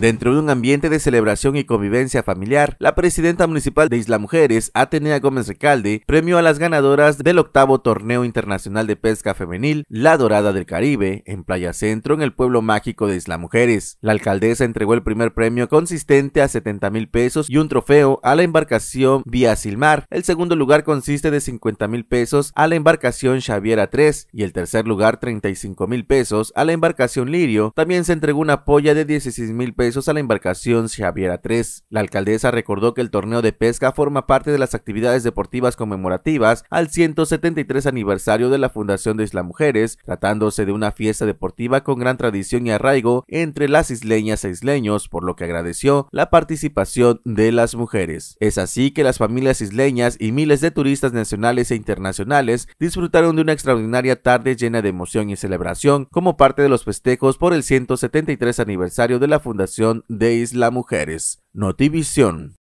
Dentro de un ambiente de celebración y convivencia familiar, la presidenta municipal de Isla Mujeres, Atenea Gómez Recalde, premió a las ganadoras del octavo Torneo Internacional de Pesca Femenil, La Dorada del Caribe, en Playa Centro, en el pueblo mágico de Isla Mujeres. La alcaldesa entregó el primer premio consistente a 70 mil pesos y un trofeo a la embarcación Vía Silmar. El segundo lugar consiste de 50 mil pesos a la embarcación Xaviera 3 y el tercer lugar 35 mil pesos a la embarcación Lirio. También se entregó una polla de 16 mil pesos a la embarcación Xaviera 3. La alcaldesa recordó que el torneo de pesca forma parte de las actividades deportivas conmemorativas al 173 aniversario de la fundación de Isla Mujeres, tratándose de una fiesta deportiva con gran tradición y arraigo entre las isleñas e isleños, por lo que agradeció la participación de las mujeres. Es así que las familias isleñas y miles de turistas nacionales e internacionales disfrutaron de una extraordinaria tarde llena de emoción y celebración como parte de los festejos por el 173 aniversario de la fundación de Isla Mujeres. Notivisión.